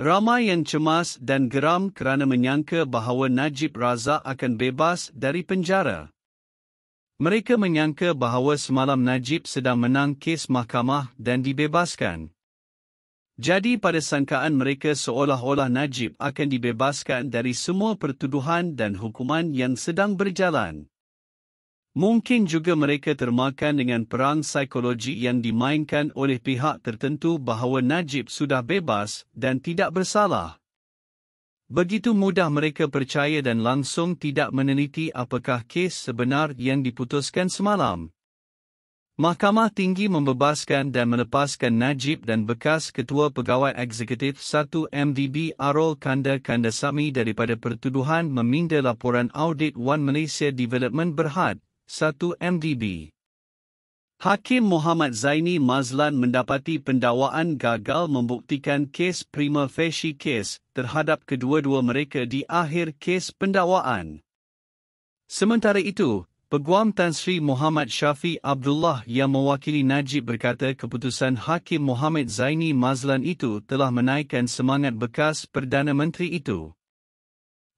Ramai yang cemas dan geram kerana menyangka bahawa Najib Razak akan bebas dari penjara. Mereka menyangka bahawa semalam Najib sedang menang kes mahkamah dan dibebaskan. Jadi pada sangkaan mereka seolah-olah Najib akan dibebaskan dari semua pertuduhan dan hukuman yang sedang berjalan. Mungkin juga mereka termakan dengan perang psikologi yang dimainkan oleh pihak tertentu bahawa Najib sudah bebas dan tidak bersalah. Begitu mudah mereka percaya dan langsung tidak meneliti apakah kes sebenar yang diputuskan semalam. Mahkamah Tinggi membebaskan dan melepaskan Najib dan bekas Ketua Pegawai Eksekutif 1 MDB Arul Kanda Kandasami daripada pertuduhan meminda laporan audit One Malaysia Development Berhad 1 MDB. Hakim Muhammad Zaini Mazlan mendapati pendakwaan gagal membuktikan kes prima facie kes terhadap kedua-dua mereka di akhir kes pendakwaan. Sementara itu, Peguam Tan Sri Muhammad Syafi Abdullah yang mewakili Najib berkata keputusan Hakim Muhammad Zaini Mazlan itu telah menaikkan semangat bekas Perdana Menteri itu.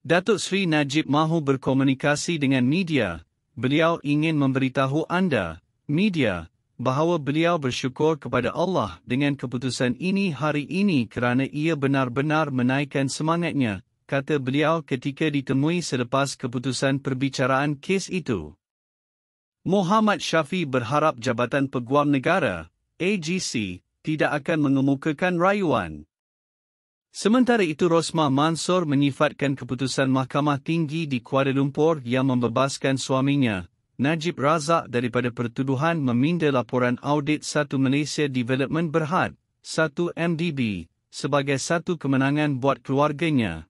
Datuk Sri Najib mahu berkomunikasi dengan media beliau ingin memberitahu anda, media, bahawa beliau bersyukur kepada Allah dengan keputusan ini hari ini kerana ia benar-benar menaikkan semangatnya, kata beliau ketika ditemui selepas keputusan perbicaraan kes itu. Muhammad Syafi berharap Jabatan Peguam Negara, AGC, tidak akan mengemukakan rayuan. Sementara itu Rosma Mansor menyifatkan keputusan Mahkamah Tinggi di Kuala Lumpur yang membebaskan suaminya, Najib Razak daripada pertuduhan meminda laporan audit Satu Malaysia Development Berhad, Satu MDB, sebagai satu kemenangan buat keluarganya.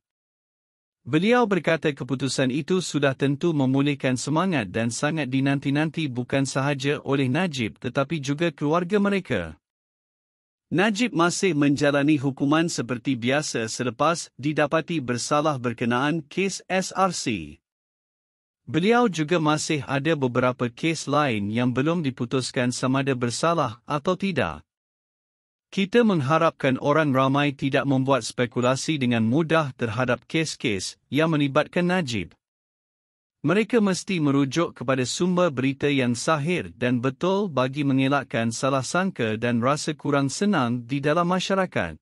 Beliau berkata keputusan itu sudah tentu memulihkan semangat dan sangat dinanti-nanti bukan sahaja oleh Najib tetapi juga keluarga mereka. Najib masih menjalani hukuman seperti biasa selepas didapati bersalah berkenaan kes SRC. Beliau juga masih ada beberapa kes lain yang belum diputuskan sama ada bersalah atau tidak. Kita mengharapkan orang ramai tidak membuat spekulasi dengan mudah terhadap kes-kes yang melibatkan Najib. Mereka mesti merujuk kepada sumber berita yang sahir dan betul bagi mengelakkan salah sangka dan rasa kurang senang di dalam masyarakat.